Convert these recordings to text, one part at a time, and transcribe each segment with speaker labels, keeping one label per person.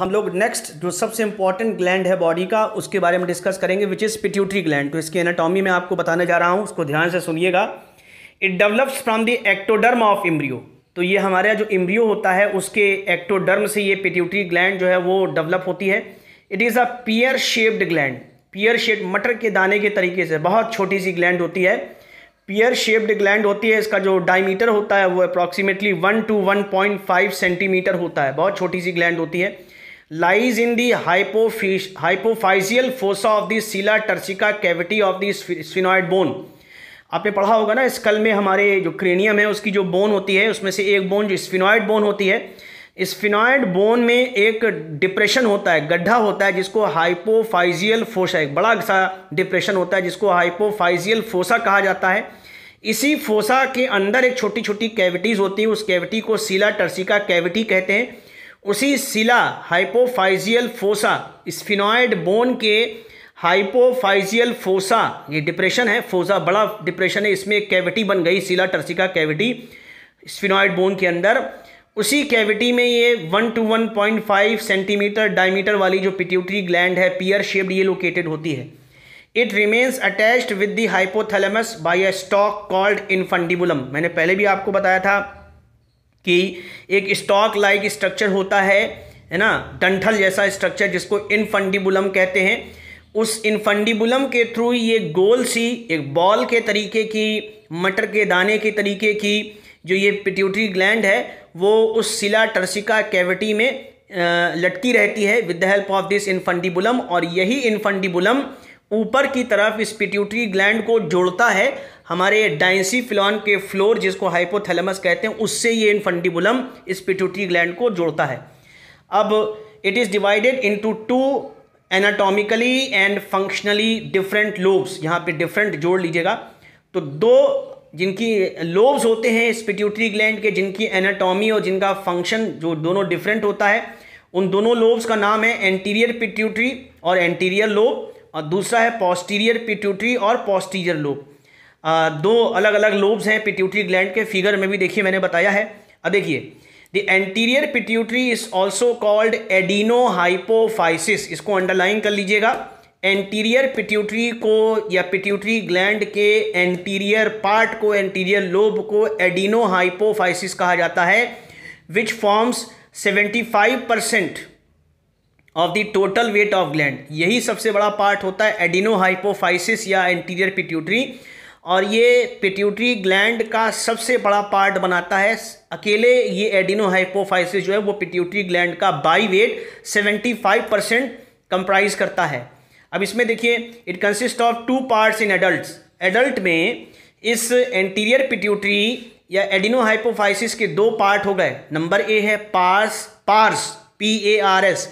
Speaker 1: हम लोग नेक्स्ट जो सबसे इंपॉर्टेंट ग्लैंड है बॉडी का उसके बारे में डिस्कस करेंगे विच इज़ पिट्यूटरी ग्लैंड तो इसकी एनाटॉमी में आपको बताने जा रहा हूँ उसको ध्यान से सुनिएगा it develops from the ectoderm of embryo तो ये हमारा जो इम्ब्रियो होता है उसके एक्टोडर्म से ये पिट्यूटरी ग्लैंड जो है वो डेवलप होती है it is a pear shaped gland pear shape मटर के दाने के तरीके से बहुत छोटी सी ग्लैंड होती है पियर शेप्ड ग्लैंड होती है इसका जो डायमीटर होता है वो approximately one two one point five centimetre होता है बहुत छोटी सी ग्लैंड होती है lies in the hypophyseal fossa of the cella turcica cavity of the sphenoid bone आपने पढ़ा होगा ना स्कल में हमारे जो क्रेनियम है उसकी जो बोन होती है उसमें से एक बोन जो स्फिनॉइड बोन होती है स्फिनॉइड बोन में एक डिप्रेशन होता है गड्ढा होता है जिसको हाइपोफाइजियल फोसा एक बड़ा सा डिप्रेशन होता है जिसको हाइपोफाइजियल फोसा कहा जाता है इसी फोसा के अंदर एक छोटी छोटी कैविटीज़ होती है उस कैविटी को सीला टर्सिका कैविटी कहते हैं उसी sella hypophyseal fossa sphenoid bone के हाइपोफाइजियल फोसा ये डिप्रेशन है फोसा बड़ा डिप्रेशन है इसमें एक कैविटी बन गई सिला टर्सिका कैविटी स्फिनॉइड बोन के अंदर उसी कैविटी में ये one two one point five centimetre diameter वाली जो पिट्यूटरी ग्लैंड है पियर शेप्ड ये लोकेटेड होती है it remains attached with the hypothalamus by a stalk called infundibulum मैंने पहले भी आपको बताया था कि एक स्टॉक लाइक स्ट्रक्चर होता है है ना डंठल जैसा स्ट्रक्चर जिसको इनफंडिबुलम कहते हैं उस इनफंडिबुलम के थ्रू ये गोल सी एक बॉल के तरीके की मटर के दाने के तरीके की जो ये पिट्यूटरी ग्लैंड है वो उस सिला टर्सिका कैविटी में लटकी रहती है with the help of this infundibulum और यही इनफंडिबुलम ऊपर की तरफ इस पिट्यूटरी ग्लैंड को जोड़ता है हमारे डाइंसी फिलोन के फ्लोर जिसको हाइपोथैलेमस कहते हैं उससे ये इनफंडिबुलम इस पिट्यूटरी ग्लैंड को जोड़ता है अब it is divided into two anatomically and functionally different lobes यहाँ पे डिफरेंट जोड़ लीजिएगा तो दो जिनकी लोब्स होते हैं इस पिट्यूटरी ग्लैंड के जिनकी एनाटॉमी और जिनका फंक्शन जो दोनों डिफरेंट होता है उन दोनों लोब्स का नाम है एंटीरियर पिट्यूटरी और एंटीरियर लोब और दूसरा है पोस्टीरियर पिट्यूटरी और पोस्टीरियर लोब दो अलग अलग लोब्स हैं पिट्यूटरी ग्लैंड के फिगर में भी देखिए मैंने बताया है अब देखिए the anterior pituitary is also called adeno hypophysis इसको अंडरलाइन कर लीजिएगा एंटीरियर पिट्यूटरी को या पिट्यूटरी ग्लैंड के एंटीरियर पार्ट को एंटीरियर लोब को एडिनो हाइपोफाइसिस कहा जाता है which forms five percent of the total weight of gland यही सबसे बड़ा पार्ट होता है एडिनो हाइपोफाइसिस या एंटीरियर पिट्यूटरी और ये पिट्यूटरी ग्लैंड का सबसे बड़ा पार्ट बनाता है अकेले ये एडिनो हाइपोफाइसिस जो है वो पिट्यूटरी ग्लैंड का by weight seventy five percent comprise करता है अब इसमें देखिए it consist of two parts in adult adult में इस एंटीरियर पिट्यूटरी या एडिनो हाइपोफाइसिस के दो पार्ट हो गए नंबर ए है pars pars P A R S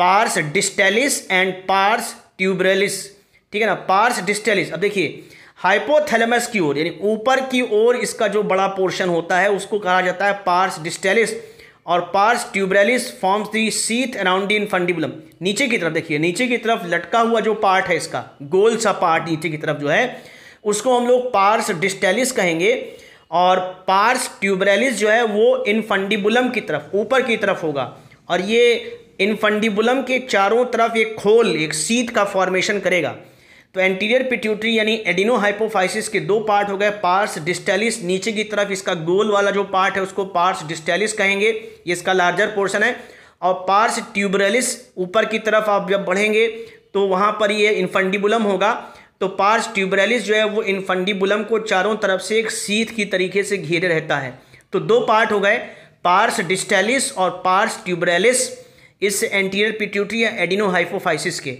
Speaker 1: pars distalis and pars tuberalis ठीक है ना पार्स डिस्टेलिस अब देखिए हाइपोथैलेमस की ओर यानी ऊपर की ओर इसका जो बड़ा पोर्शन होता है उसको कहा जाता है पार्स डिस्टेलिस और pars tuberalis forms the sheath around infundibulum नीचे की तरफ देखिए नीचे की तरफ लटका हुआ जो पार्ट है इसका गोल सा पार्ट नीचे की तरफ जो है उसको हम लोग पार्स डिस्टेलिस कहेंगे और पार्स ट्यूबरेलिस जो है वो इन फंडिबुलम की तरफ ऊपर की तरफ होगा और ये इन फंडिबुलम के चारों तरफ एक खोल एक सीत का फॉर्मेशन करेगा तो एंटीरियर पिट्यूटरी यानी एडिनो हाइपोफाइसिस के दो पार्ट हो गए पार्स डिस्टेलिस नीचे की तरफ इसका गोल वाला जो पार्ट है उसको पार्स डिस्टेलिस कहेंगे ये इसका लार्जर पोर्शन है और पार्स ट्यूबरेलिस ऊपर की तरफ आप जब बढ़ेंगे तो वहाँ पर ये इन्फंडिबुलम होगा तो पार्स ट्यूबरेलिस जो है वो इन्फंडिबुलम को चारों तरफ से एक सीत की तरीके से घेरे रहता है तो दो पार्ट हो गए पार्स डिस्टेलिस और पार्स ट्यूबरेलिस इस एंटीरियर पिट्यूटरी या एडिनो हाइपोफाइसिस के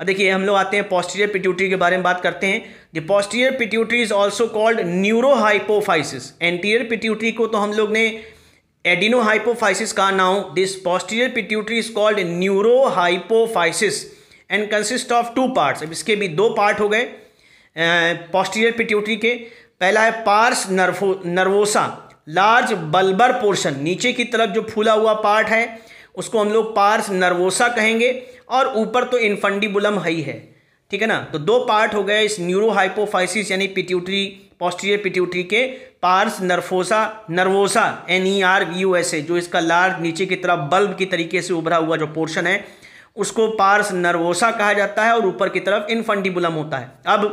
Speaker 1: अब देखिए हम लोग आते हैं पॉस्टीरियर पिट्यूटरी के बारे में बात करते हैं the posterior pituitary is also called neuro hypophysis anterior pituitary को तो हम लोग ने एडिनो हाइपोफाइसिस कहा ना हो this posterior pituitary is called neuro hypophysis and consist of two part अब इसके भी दो पार्ट हो गए पॉस्टीरियर पिट्यूटरी के पहला है pars nervo nervosa large bulbar portion नीचे की तरफ जो फूला हुआ पार्ट है उसको हम लोग पार्स नर्वोसा कहेंगे और ऊपर तो इन्फंडिबुलम है ही है ठीक है ना तो दो पार्ट हो गए इस न्यूरोहाइपोफाइसिस यानी पिट्यूटरी पॉस्टीरियर पिट्यूटरी के pars nervosa nervosa N E R U S A जो इसका लार्ज नीचे की तरफ बल्ब की तरीके से उभरा हुआ जो पोर्शन है उसको पार्स नर्वोसा कहा जाता है और ऊपर की तरफ इनफंडिबुलम होता है अब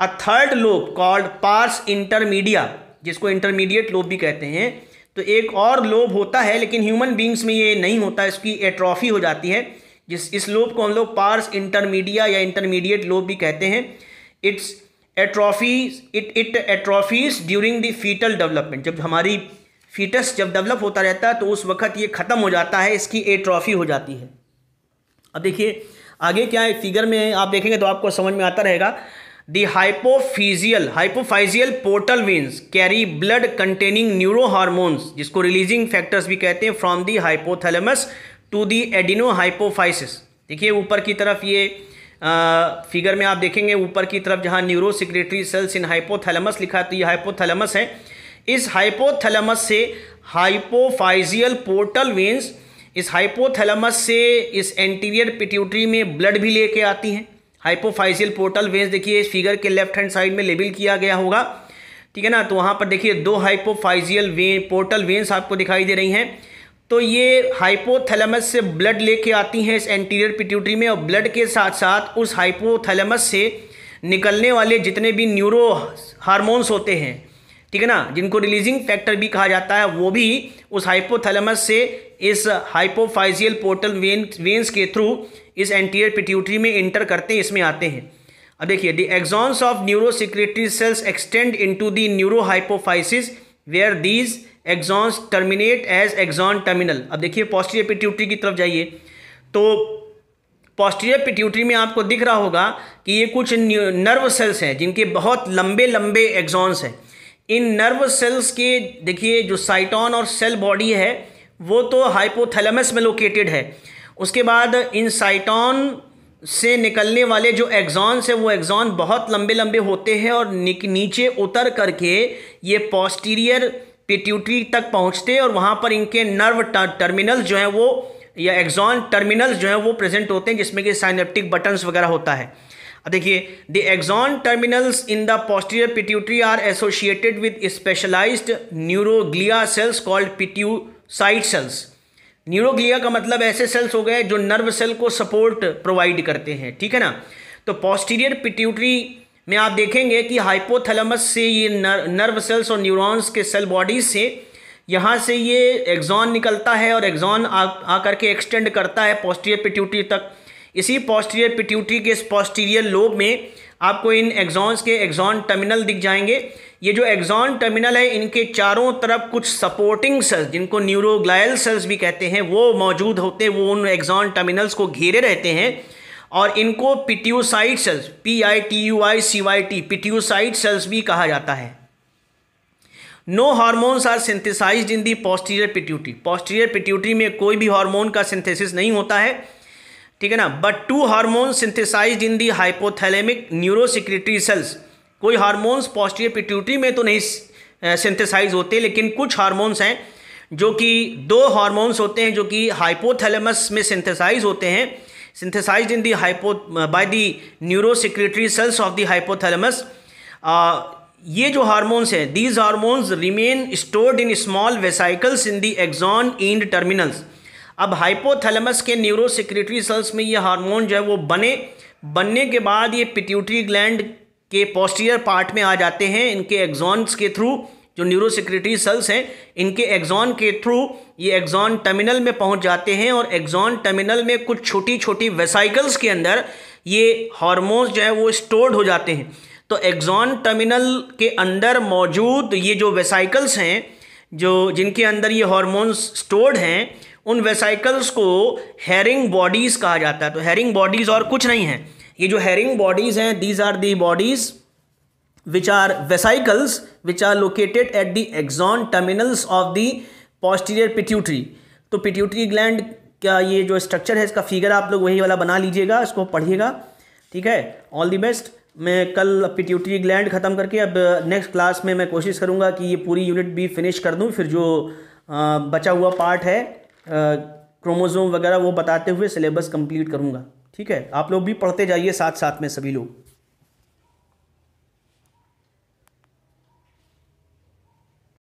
Speaker 1: a third lobe called pars intermedia जिसको इंटरमीडिएट लोब भी कहते हैं तो एक और लोब होता है लेकिन ह्यूमन बींग्स में ये नहीं होता इसकी एट्रॉफी हो जाती है जिस इस लोब को हम लोग पार्स इंटरमीडिया या इंटरमीडिएट लोब भी कहते हैं it's atrophies it it atrophies during the foetal development जब हमारी फीटस जब डेवलप होता रहता है तो उस वक्त ये ख़त्म हो जाता है इसकी एट्रॉफी हो जाती है अब देखिए आगे क्या है फिगर में आप देखेंगे तो आपको समझ में आता रहेगा the hypophysial hypophyseal portal veins carry blood containing neuro hormones जिसको रिलीजिंग फैक्टर्स भी कहते हैं the hypothalamus to the adeno hypophysis देखिए ऊपर की तरफ ये फिगर में आप देखेंगे ऊपर की तरफ जहाँ neuro secretory cells in hypothalamus लिखा है तो ये हाइपोथेलमस है इस हाइपोथेलमस से हाइपोफाइजियल पोर्टल वीन्स इस हाइपोथेलमस से इस एंटीरियर पिट्यूटरी में ब्लड भी लेके आती हैं हाइपोफाइसियल पोर्टल वेंस देखिए इस फिगर के लेफ्ट हैंड साइड में लेबल किया गया होगा ठीक है ना तो वहाँ पर देखिए दो हाइपोफाइजियल वें पोर्टल वेंस आपको दिखाई दे रही हैं तो ये हाइपोथैलेमस से ब्लड लेके आती हैं इस एंटीरियर पिट्यूटरी में और ब्लड के साथ साथ उस हाइपोथैलेमस से निकलने वाले जितने भी न्यूरो हारमोन्स होते हैं ठीक है ना जिनको रिलीजिंग फैक्टर भी कहा जाता है वो भी उस हाइपोथैलेमस से इस हाइपोफाइजियल पोर्टल वेन वेन्स के थ्रू इस एंटीरियर पिट्यूटरी में इंटर करते हैं इसमें आते हैं अब देखिए the axons of neuro secretory cells extend into to neuro hypophysis where these axons terminate as axon terminal अब देखिए पॉस्टीरियर पिट्यूटरी की तरफ जाइए तो पॉस्टीरियर पिट्यूटरी में आपको दिख रहा होगा कि ये कुछ नर्व सेल्स हैं जिनके बहुत लंबे लंबे एग्जॉन्स हैं इन नर्व सेल्स के देखिए जो साइटॉन और सेल बॉडी है वो तो हाइपोथैलेमस में लोकेटेड है उसके बाद इन साइटॉन से निकलने वाले जो एग्जॉन्स है वो एग्जॉन बहुत लंबे लंबे होते हैं और नीचे उतर करके ये पॉस्टीरियर पिट्यूटरी तक पहुंचते हैं और वहाँ पर इनके नर्व टर्मिनल जो हैं वो या एग्जॉन टर्मिनल्स जो हैं वो प्रेजेंट होते हैं जिसमें कि साइनेप्टिक बटन्स वगैरह होता है देखिए the axon terminals in the posterior pituitary are associated with specialised neuroglia cells called pituicyte cells neuroglia का मतलब ऐसे सेल्स हो गए जो नर्व सेल को सपोर्ट प्रोवाइड करते हैं ठीक है ना तो पोस्टीरियर पिट्यूटरी में आप देखेंगे कि हाइपोथेलमस से ये नर, नर्व सेल्स और न्यूरॉन्स के सेल बॉडीज से यहाँ से ये एग्जॉन निकलता है और एग्जॉन आकर के एक्सटेंड करता है पोस्टीरियर पिट्यूटरी तक इसी पॉस्टीरियर पिट्यूटरी के इस पॉस्टीरियर लोब में आपको इन एग्जॉन्स के एग्जॉन टर्मिनल दिख जाएंगे ये जो एग्जॉन टर्मिनल है इनके चारों तरफ कुछ सपोर्टिंग सेल्स जिनको न्यूरोग्लायल सेल्स भी कहते हैं वो मौजूद होते हैं वो उन एग्जॉन टर्मिनल्स को घेरे रहते हैं और इनको pituicyte cells P I T U I C Y T pituicyte cells भी कहा जाता है no hormones are synthesised in the posterior pituitary posterior pituitary में कोई भी हार्मोन का सिंथेसिस नहीं होता है ठीक है ना but two hormone synthesise in the hypothalamic neurosecretory cells कोई हार्मोन्स पॉस्टियर पिट्यूटरी में तो नहीं सिंथेसाइज होते लेकिन कुछ हार्मोन्स हैं जो कि दो हार्मोन्स होते हैं जो कि हाइपोथैलेमस में सिंथेसाइज होते हैं synthesise in the hypo by the neurosecretory cells of the hypothalamus ये जो हार्मोन्स हैं these hormones remain stored in small vesicles in the axon end terminals अब हाइपोथैलेमस के न्यूरो सिक्रेटरी सेल्स में ये हार्मोन जो है वो बने बनने के बाद ये पिट्यूटरी ग्लैंड के पोस्टीरियर पार्ट में आ जाते हैं इनके एग्जॉन्स के थ्रू जो न्यूरो सिक्रेटरी सेल्स हैं इनके एग्जॉन के थ्रू ये एग्जॉन टर्मिनल में पहुंच जाते हैं और एग्जॉन टर्मिनल में कुछ छोटी छोटी वेसाइकल्स के अंदर ये हार्मोन्स जो है वो स्टोर्ड हो जाते हैं तो एग्जॉन टर्मिनल के अंदर मौजूद ये जो वेसाइकल्स हैं जो जिनके अंदर ये हॉर्मोन्स स्टोर्ड हैं उन वेसाइकल्स को हेरिंग बॉडीज़ कहा जाता है तो हेरिंग बॉडीज़ और कुछ नहीं है ये जो हेरिंग बॉडीज़ हैं these are the bodies which are vesicles which are located at the axon terminals of the posterior pituitary तो पिट्यूटरी ग्लैंड का ये जो स्ट्रक्चर है इसका फिगर आप लोग वही वाला बना लीजिएगा इसको पढ़िएगा ठीक है ऑल दी बेस्ट मैं कल पिट्यूटरी ग्लैंड ख़त्म करके अब नेक्स्ट क्लास में मैं कोशिश करूँगा कि ये पूरी यूनिट भी फिनिश कर दूँ फिर जो बचा हुआ पार्ट है क्रोमोज़ोम वगैरह वो बताते हुए सिलेबस कंप्लीट करूँगा ठीक है आप लोग भी पढ़ते जाइए साथ साथ में सभी लोग